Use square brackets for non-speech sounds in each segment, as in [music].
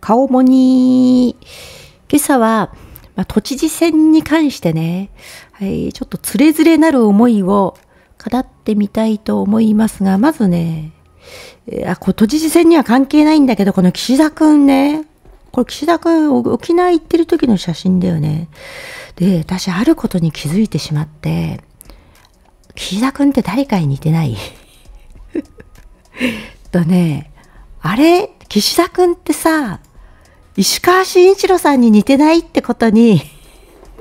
顔もに今朝は、まあ、都知事選に関してね、はい、ちょっとつれづれなる思いを語ってみたいと思いますが、まずね、えー、あ、こ都知事選には関係ないんだけど、この岸田くんね、これ岸田くん沖縄行ってる時の写真だよね。で、私あることに気づいてしまって、岸田くんって誰かに似てない [laughs] とね、あれ岸田くんってさ、石川慎一郎さんに似てないってことに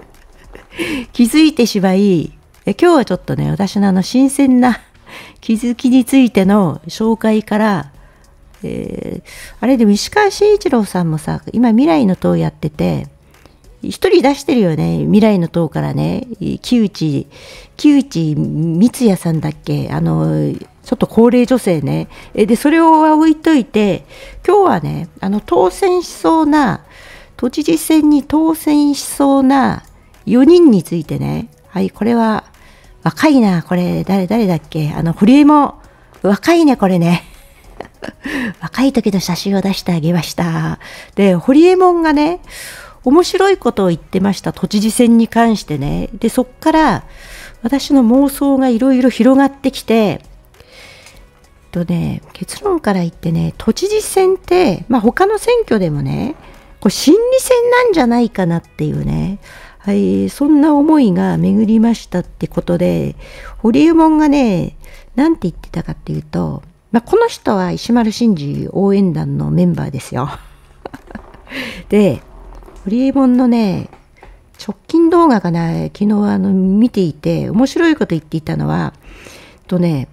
[laughs] 気づいてしまい、今日はちょっとね、私のあの新鮮な [laughs] 気づきについての紹介から、えー、あれでも石川慎一郎さんもさ、今未来の党やってて、一人出してるよね。未来の党からね。木内、木内光也さんだっけあの、ちょっと高齢女性ね。で、それを置いといて、今日はね、あの、当選しそうな、都知事選に当選しそうな4人についてね、はい、これは、若いな、これ、誰、誰だっけあの、堀江も、若いね、これね。[laughs] 若い時の写真を出してあげました。で、堀江門がね、面白いことを言ってました。都知事選に関してね。で、そっから、私の妄想がいろいろ広がってきて、とね結論から言ってね都知事選って、まあ、他の選挙でもねこう心理戦なんじゃないかなっていうね、はい、そんな思いが巡りましたってことで堀江門がね何て言ってたかっていうと、まあ、この人は石丸真二応援団のメンバーですよ。[laughs] で堀衛門のね直近動画がね昨日あの見ていて面白いこと言っていたのはとね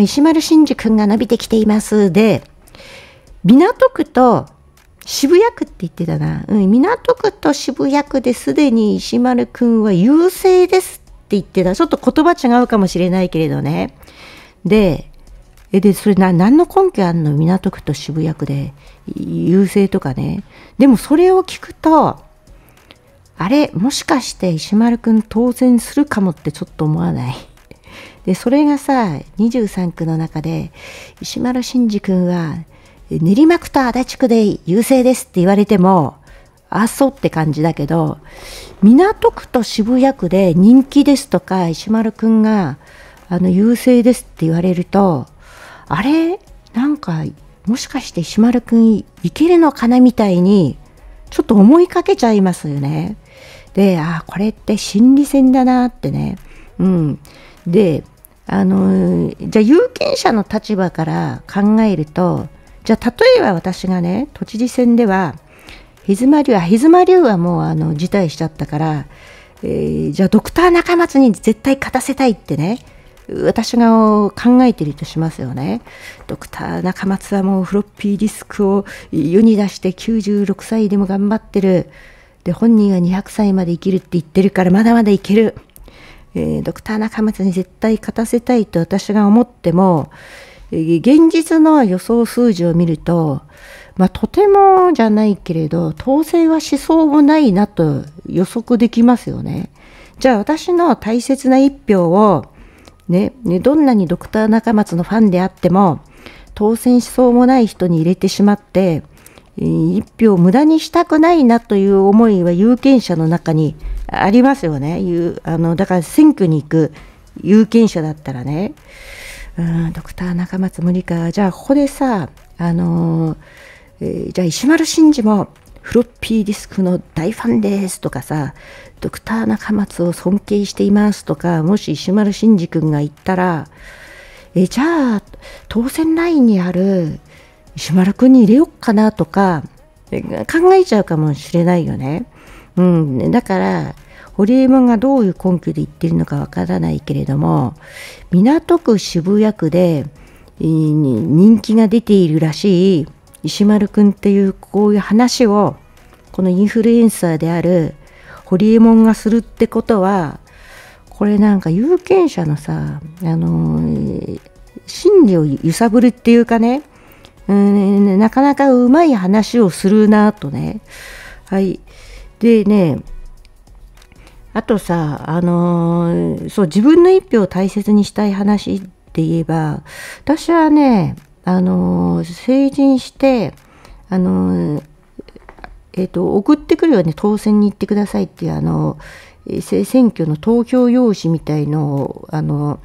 石丸真二君が伸びてきていますで、港区と渋谷区って言ってたな。うん、港区と渋谷区ですでに石丸君は優勢ですって言ってた。ちょっと言葉違うかもしれないけれどね。で、え、で、それな、何の根拠あんの港区と渋谷区で、優勢とかね。でもそれを聞くと、あれ、もしかして石丸君当選するかもってちょっと思わない。でそれがさ23区の中で石丸慎二君は練馬区と足立区で優勢ですって言われてもあそうって感じだけど港区と渋谷区で人気ですとか石丸君があの優勢ですって言われるとあれなんかもしかして石丸君いけるのかなみたいにちょっと思いかけちゃいますよね。であこれって心理戦だなってね。うん、であのじゃあ有権者の立場から考えるとじゃあ例えば私がね都知事選ではひずまりゅうはひずまりゅうはもうあの辞退しちゃったから、えー、じゃあドクター中松に絶対勝たせたいってね私が考えてるとしますよね。ドクター中松はもうフロッピーディスクを世に出して96歳でも頑張ってる。で、本人は200歳まで生きるって言ってるからまだまだいける。えー、ドクター中松に絶対勝たせたいと私が思っても、現実の予想数字を見ると、まあ、とてもじゃないけれど、当選はしそうもないなと予測できますよね。じゃあ私の大切な一票を、ね、ね、どんなにドクター中松のファンであっても、当選しそうもない人に入れてしまって、一票無駄にしたくないなという思いは有権者の中にありますよね。あのだから選挙に行く有権者だったらね、うん、ドクター中松無理か、じゃあここでさ、あのえー、じゃあ石丸真二もフロッピーディスクの大ファンですとかさ、ドクター中松を尊敬していますとか、もし石丸真二君が言ったら、えじゃあ、当選ラインにある、石丸くんに入れよっかなとか考えちゃうかもしれないよね。うん、だからホリエモンがどういう根拠で言ってるのかわからないけれども港区渋谷区で人気が出ているらしい石丸くんっていうこういう話をこのインフルエンサーであるホリエモンがするってことはこれなんか有権者のさあの心理を揺さぶるっていうかねうんなかなかうまい話をするなとね。はい。でね、あとさ、あのー、そう、自分の一票を大切にしたい話って言えば、私はね、あのー、成人して、あのー、えっ、と、送ってくるよね、当選に行ってくださいっていう、あの選挙の投票用紙みたいのを、あの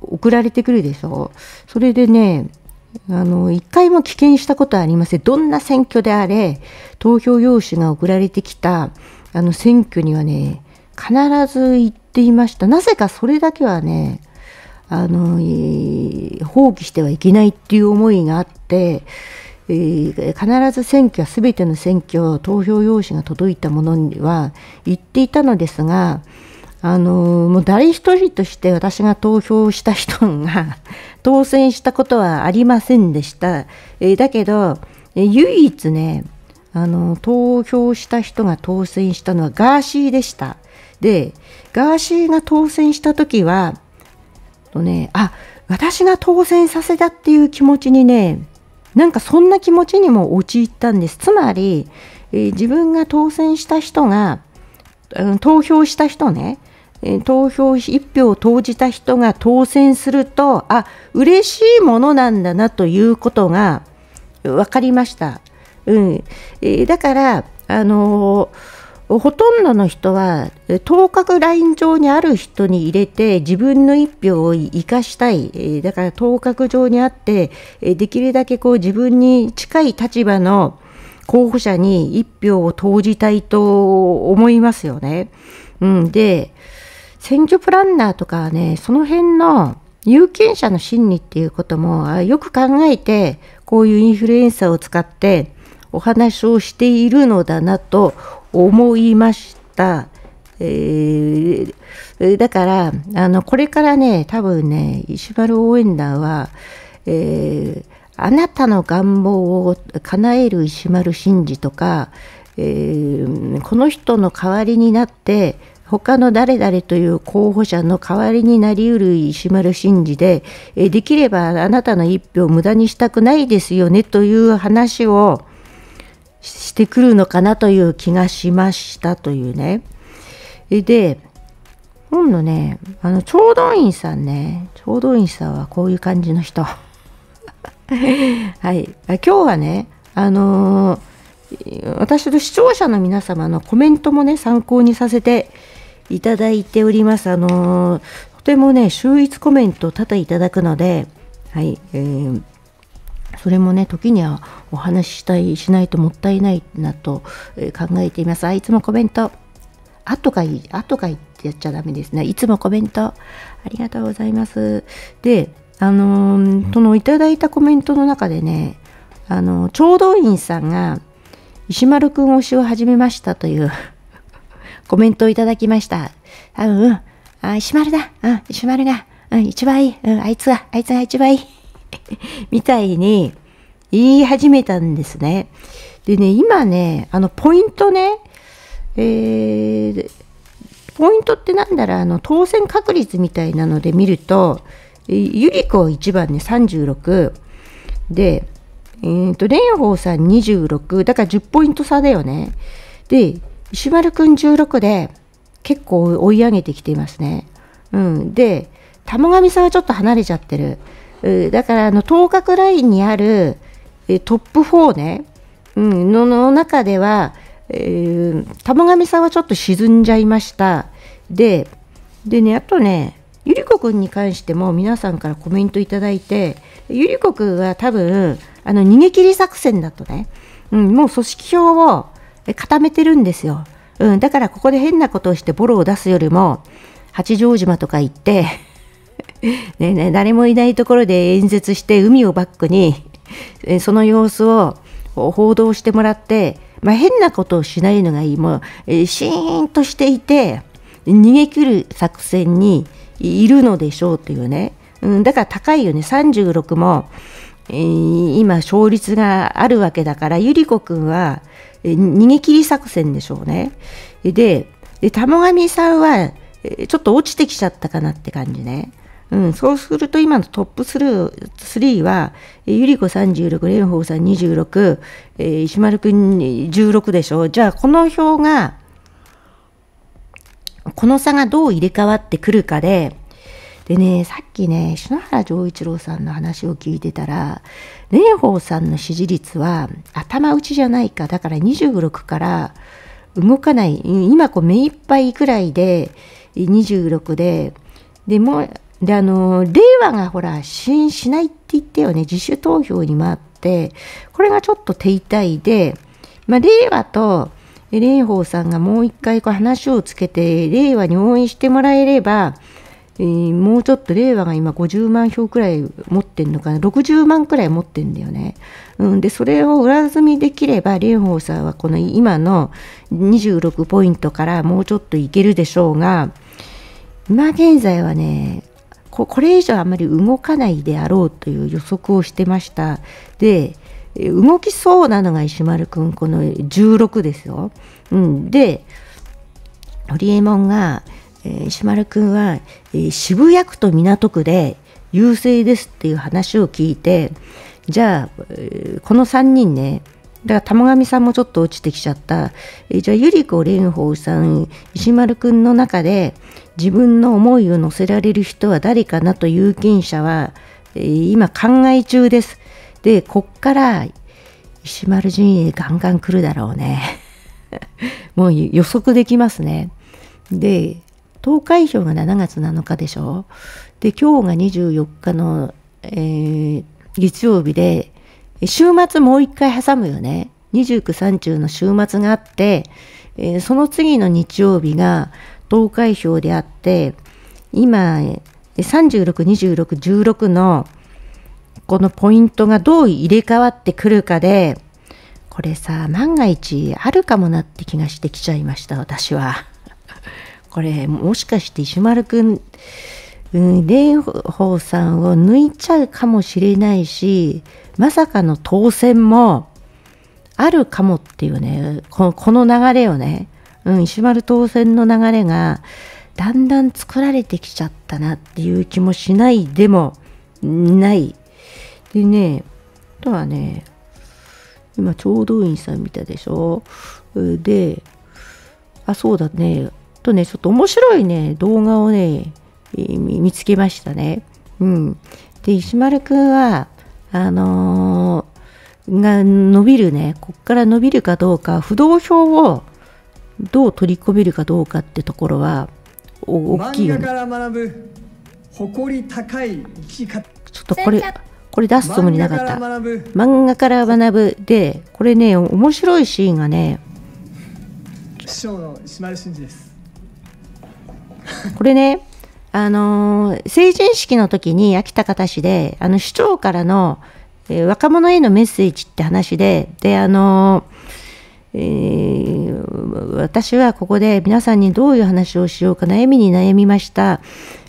送られてくるでしょ。それでね、あの一回も棄権したことはありませんどんな選挙であれ投票用紙が送られてきたあの選挙にはね必ず行っていましたなぜかそれだけはねあの、えー、放棄してはいけないっていう思いがあって、えー、必ず選挙はべての選挙投票用紙が届いたものには行っていたのですがあのもう誰一人として私が投票した人が当選したことはありませんでした。えー、だけど、唯一ね、あの、投票した人が当選したのはガーシーでした。で、ガーシーが当選した時は、とね、あ、私が当選させたっていう気持ちにね、なんかそんな気持ちにも陥ったんです。つまり、えー、自分が当選した人が、うん、投票した人ね、投票1票を投じた人が当選するとあ嬉しいものなんだなということが分かりました、うんえだからあのー、ほとんどの人は当確ライン上にある人に入れて自分の1票を生かしたい、だから当確上にあってできるだけこう自分に近い立場の候補者に1票を投じたいと思いますよね。うん、で選挙プランナーとかはね、その辺の有権者の心理っていうこともよく考えて、こういうインフルエンサーを使ってお話をしているのだなと思いました。えー、だから、あの、これからね、多分ね、石丸応援団は、えー、あなたの願望を叶える石丸真二とか、えー、この人の代わりになって他の誰々という候補者の代わりになりうる石丸真二で、できればあなたの一票を無駄にしたくないですよねという話をしてくるのかなという気がしましたというね。で、今度ね、あの、調度員さんね、聴導員さんはこういう感じの人。[laughs] はい、今日はね、あのー、私と視聴者の皆様のコメントもね、参考にさせていただいております。あのとてもね、秀逸コメント多々いただくので、はい、えー、それもね、時にはお話ししたい、しないともったいないなと、考えています。あ、いつもコメント、あとかいい、あとかいってやっちゃダメですね。いつもコメント、ありがとうございます。で、あのー、そのいただいたコメントの中でね、あの聴導員さんが、石丸くん推しを始めましたというコメントをいただきました。あ、うん、あ、石丸だ。うん、石丸が。うん、一番いい。うん、あいつは、あいつが一番いい。[laughs] みたいに言い始めたんですね。でね、今ね、あの、ポイントね、えー、ポイントってなんだろう、あの、当選確率みたいなので見ると、ゆり子1番ね、36。で、えっ、ー、と、蓮舫さん26。だから10ポイント差だよね。で、石丸くん16で結構追い上げてきていますね。うん、で、玉神さんはちょっと離れちゃってる。だからあの頭角ラインにあるトップ4ね、うん、のの中では、えー、玉神さんはちょっと沈んじゃいました。で、でね、あとね、ゆりこくんに関しても皆さんからコメントいただいて、ゆりこくんは多分、あの逃げ切り作戦だとね、うん、もう組織票を固めてるんですよ。うん、だからここで変なことをしてボロを出すよりも、八丈島とか行って [laughs] ねね、誰もいないところで演説して海をバックに、その様子を報道してもらって、まあ、変なことをしないのがいい。もう、シーンとしていて、逃げ切る作戦にいるのでしょうというね。うん、だから高いよね。36も、えー、今勝率があるわけだから百合子くんは、えー、逃げ切り作戦でしょうね。でで玉神さんは、えー、ちょっと落ちてきちゃったかなって感じね。うん、そうすると今のトップ3は、ゆり子36、蓮舫さん26、えー、石丸くん16でしょ。じゃあこの表が、この差がどう入れ替わってくるかで、でねさっきね篠原丈一郎さんの話を聞いてたら蓮舫さんの支持率は頭打ちじゃないかだから26から動かない今こう目いっぱいくらいで26ででもであの令和がほら支援しないって言ってよね自主投票に回ってこれがちょっと手痛いで、まあ、令和と蓮舫さんがもう一回こう話をつけて令和に応援してもらえればえー、もうちょっと令和が今50万票くらい持ってんのかな60万くらい持ってんだよね、うん、でそれを裏積みできれば蓮舫さんはこの今の26ポイントからもうちょっといけるでしょうが今現在はねこれ以上あまり動かないであろうという予測をしてましたで動きそうなのが石丸君この16ですよ、うん、で堀リエモンが「え石丸君は、え渋谷区と港区で優勢ですっていう話を聞いてじゃあ、えこの3人ねだから玉上さんもちょっと落ちてきちゃった、えじゃあゆり子蓮舫さん石丸君の中で自分の思いを乗せられる人は誰かなと有権者は、え今考え中です。でこっから石丸陣営ガンガン来るだろうね。[laughs] もう予測できますね。で投開票が7月7日でしょで今日が24日の、えー、月曜日で週末もう一回挟むよね29、30の週末があって、えー、その次の日曜日が投開票であって今36、26、16のこのポイントがどう入れ替わってくるかでこれさ万が一あるかもなって気がしてきちゃいました私は。これもしかして石丸くん、うん、蓮舫さんを抜いちゃうかもしれないし、まさかの当選もあるかもっていうね、この流れをね、うん、石丸当選の流れが、だんだん作られてきちゃったなっていう気もしないでもない。でね、あとはね、今、聴導員さん見たでしょで、あ、そうだね、とね、ちょっと面白いね、動画をね、見つけましたね。うん。で、石丸くんは、あのー、が伸びるね、こっから伸びるかどうか、不動票をどう取り込めるかどうかってところは、大きいよ、ね。から学ぶ誇り高い生き方ちょっとこれ、これ出すつもりなかった。漫画から学ぶで、これね、面白いシーンがね、師匠の石丸真二です。これね、あのー、成人式の時に秋田方市で、あの、市長からの、えー、若者へのメッセージって話で、で、あのー、えー、私はここで皆さんにどういう話をしようか悩みに悩みました。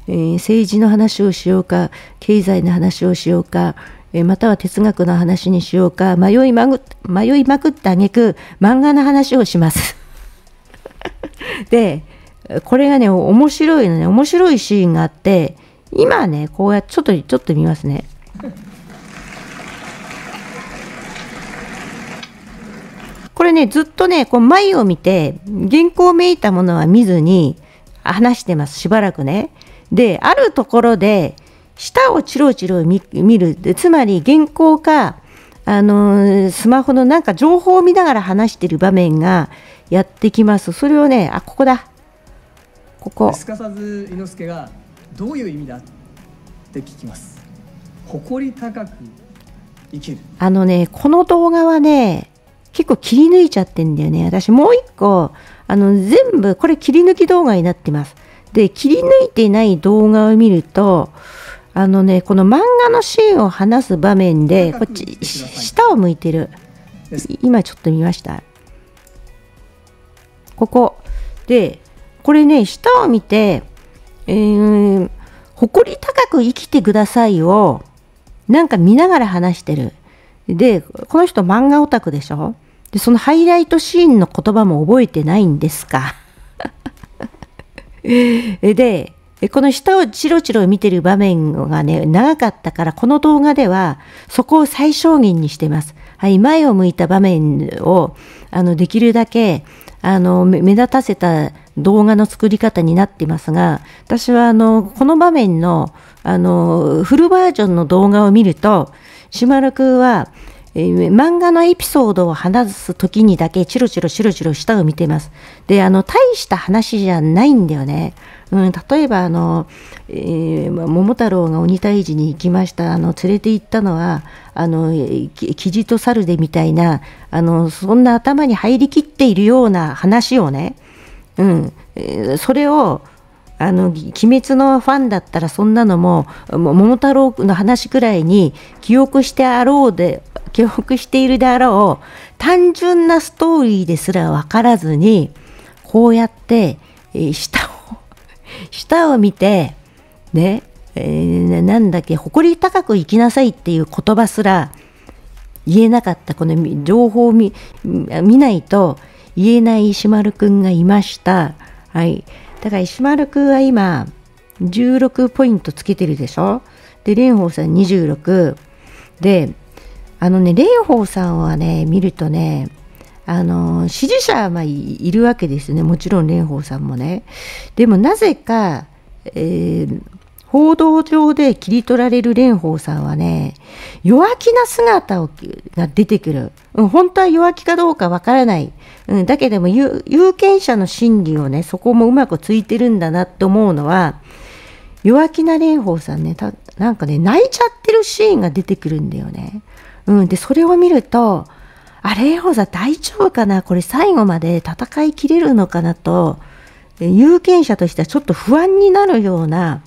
えー、政治の話をしようか、経済の話をしようか、えまたは哲学の話にしようか、迷いまぐ迷いまくった挙句、漫画の話をします。[laughs] で、これがね、面白いのね、面白いシーンがあって、今ね、こうやって、ちょっと、ちょっと見ますね。これね、ずっとね、こう前を見て、原稿をめいたものは見ずに話してます、しばらくね。で、あるところで、舌をチロチロ見る。つまり、原稿か、あのスマホのなんか情報を見ながら話してる場面がやってきます。それをね、あ、ここだ。ここすかさず伊之助がどういう意味だって聞きます誇り高く生きるあのねこの動画はね結構切り抜いちゃってんだよね私もう一個あの全部これ切り抜き動画になってますで切り抜いてない動画を見るとあのねこの漫画のシーンを話す場面でこっち下を向いてる今ちょっと見ましたここでこれね下を見て、えー、誇り高く生きてくださいをなんか見ながら話してるでこの人漫画オタクでしょでそのハイライトシーンの言葉も覚えてないんですか [laughs] でこの下をチロチロ見てる場面がね、長かったから、この動画では、そこを最小限にしてます。はい、前を向いた場面を、あの、できるだけ、あの目立たせた動画の作り方になってますが私はあのこの場面のあのフルバージョンの動画を見るとしまるくはえー、漫画のエピソードを話す時にだけチロチロチロチロ下を見てます。で、あの、大した話じゃないんだよね。うん、例えば、あの、えー、桃太郎が鬼退治に行きました。あの、連れて行ったのは、あの、キジと猿でみたいな、あの、そんな頭に入りきっているような話をね、うん、それを、あの、鬼滅のファンだったらそんなのも、桃太郎の話くらいに記憶してあろうで、記憶しているであろう、単純なストーリーですらわからずに、こうやって、下を、[laughs] 下を見て、ね、えー、なんだっけ、誇り高く生きなさいっていう言葉すら言えなかった、この情報を見ないと言えない石丸くんがいました。はい。だから石丸くんは今16ポイントつけてるでしょで蓮舫さん26であのね蓮舫さんはね見るとねあの支持者はまあいるわけですねもちろん蓮舫さんもねでもなぜか、えー、報道上で切り取られる蓮舫さんはね、弱気な姿をが出てくる。うん、本当は弱気かどうかわからない。うん、だけども有、有権者の心理をね、そこもうまくついてるんだなと思うのは、弱気な蓮舫さんねた、なんかね、泣いちゃってるシーンが出てくるんだよね。うん、で、それを見ると、あ、蓮舫さん大丈夫かなこれ最後まで戦いきれるのかなと、有権者としてはちょっと不安になるような、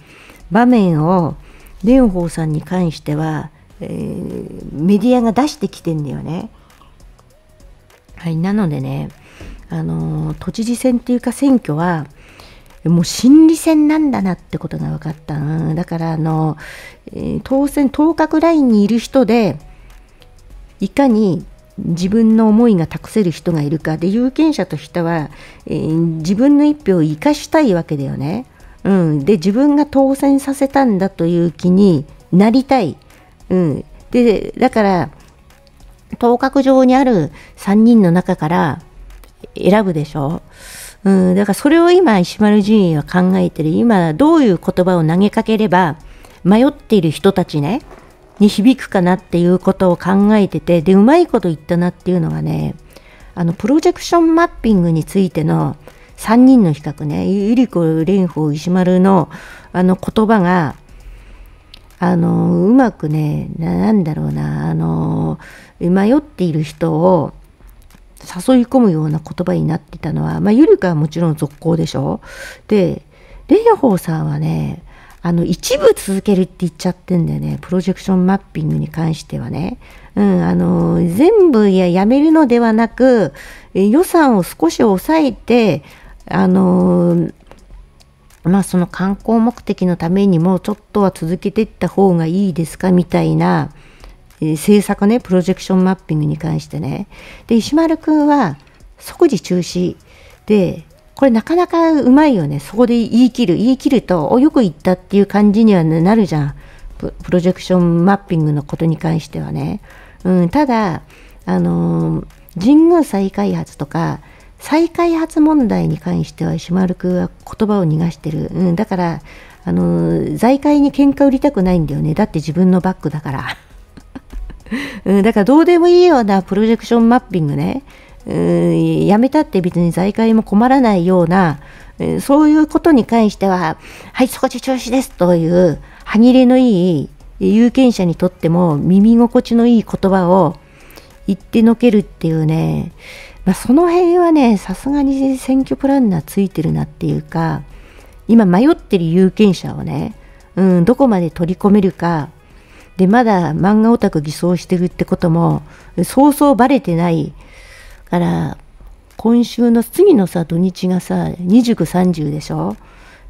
場面を蓮舫さんに関しては、えー、メディアが出してきてんだよね。はい、なのでね、あの都知事選っていうか選挙はもう心理戦なんだなってことが分かっただからあの、え当選当確ラインにいる人でいかに自分の思いが託せる人がいるかで有権者としては、えー、自分の一票を生かしたいわけだよね。うん、で自分が当選させたんだという気になりたい、うん、でだから当格上にある3人の中から選ぶでしょ、うん、だからそれを今石丸陣営は考えてる今どういう言葉を投げかければ迷っている人たちねに響くかなっていうことを考えててでうまいこと言ったなっていうのがねあのプロジェクションマッピングについての3人の比較ねゆり子蓮舫石丸のあの言葉があのうまくねなんだろうなあの迷っている人を誘い込むような言葉になってたのは、まあ、ゆりかはもちろん続行でしょで蓮舫さんはねあの一部続けるって言っちゃってんだよねプロジェクションマッピングに関してはね、うん、あの全部ややめるのではなく予算を少し抑えてあのー、まあその観光目的のためにもちょっとは続けていった方がいいですかみたいな、えー、政策ねプロジェクションマッピングに関してねで石丸君は即時中止でこれなかなかうまいよねそこで言い切る言い切るとおよく言ったっていう感じにはなるじゃんプロジェクションマッピングのことに関してはね、うん、ただあのー、神宮再開発とか再開発問題に関しては島丸君は言葉を逃がしてる、うん、だからあの財界に喧嘩売りたくないんだよねだって自分のバッグだから、[laughs] うん、だからどうでもいいようなプロジェクションマッピングね、うん、やめたって別に財界も困らないようなそういうことに関しては、はい、そこで調子ですという、歯切れのいい有権者にとっても耳心地のいい言葉を言ってのけるっていうね、まあ、その辺はねさすがに選挙プランナーついてるなっていうか今迷ってる有権者をね、うん、どこまで取り込めるかでまだ漫画オタク偽装してるってこともそうそうバレてないから今週の次のさ土日がさ2930でしょ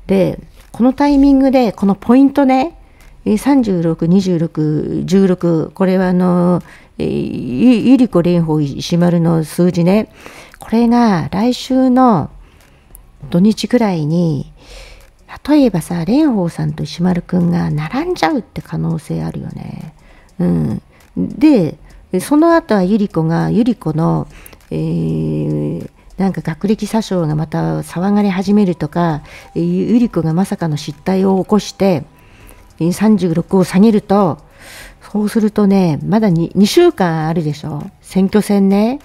でこのタイミングでこのポイントね362616これはあのーえー、イリコ蓮舫石丸の数字ね、これが来週の土日くらいに、例えばさ、蓮舫さんと石丸くんが並んじゃうって可能性あるよね。うん。で、その後はゆり子が、ゆり子の、えー、なんか学歴詐称がまた騒がれ始めるとか、ゆり子がまさかの失態を起こして、36を下げると、そうするとね、まだ 2, 2週間あるでしょ。選挙戦ね。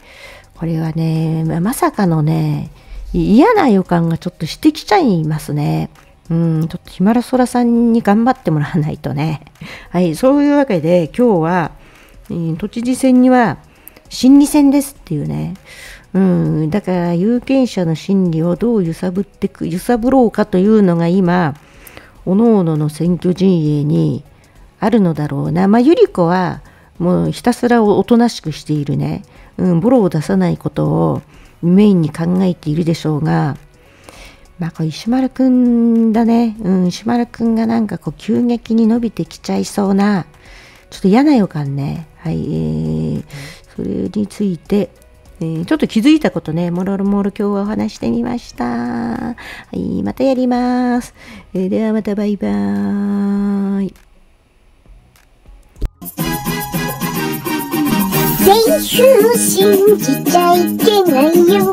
これはね、まさかのね、嫌な予感がちょっとしてきちゃいますね。うん、ちょっとヒマラソラさんに頑張ってもらわないとね。[laughs] はい、そういうわけで今日は、えー、都知事選には心理戦ですっていうね。うん、だから有権者の心理をどう揺さぶってく、揺さぶろうかというのが今、各々の選挙陣営にあるのだろうな。まあ、ゆり子はもうひたすらおとなしくしているね、うん、ボロを出さないことをメインに考えているでしょうが、まあ、これ石丸くんだね、うん、石丸くんがなんかこう急激に伸びてきちゃいそうな、ちょっと嫌な予感ね。はい、えー、それについて、えー、ちょっと気づいたことね、もろもろ今日はお話してみました。はい、またやります。えー、ではまたバイバーイ。選手を信じちゃいけないよ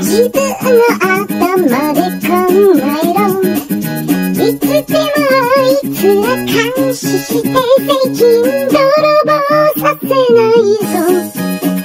自分の頭で考えろいつでもあいつら監視して最近泥棒させないぞ